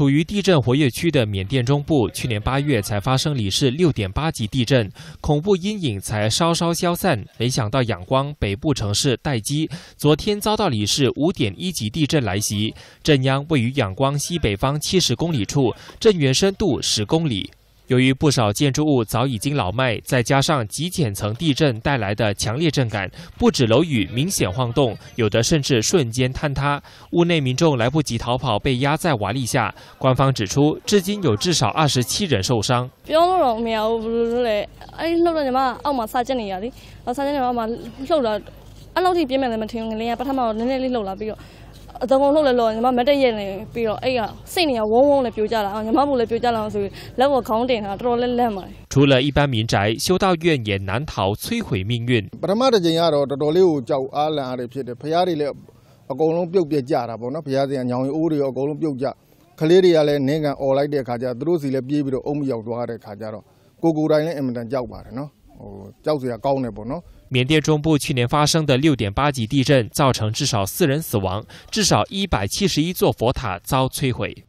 处于地震活跃区的缅甸中部，去年八月才发生里氏6.8级地震，恐怖阴影才稍稍消散。没想到仰光北部城市待机，昨天遭到里氏5.1级地震来袭，震央位于仰光西北方70公里处，震源深度10公里。由于不少建筑物早已经老迈，再加上极浅层地震带来的强烈震感，不止楼宇明显晃动，有的甚至瞬间坍塌，屋内民众来不及逃跑，被压在瓦砾下。官方指出，至今有至少二十七人受伤。就屋落嚟落，你媽没得嘢嚟，比如哎呀，四年啊，汪的嚟表了，啦，你媽冇嚟表了，所以兩個康定啊，多来来嘛。除了一般民宅，修道院也难逃摧毁命运。阿不，那阿都要多得交缅甸中部去年发生的6.8级地震，造成至少4人死亡，至少171座佛塔遭摧毁。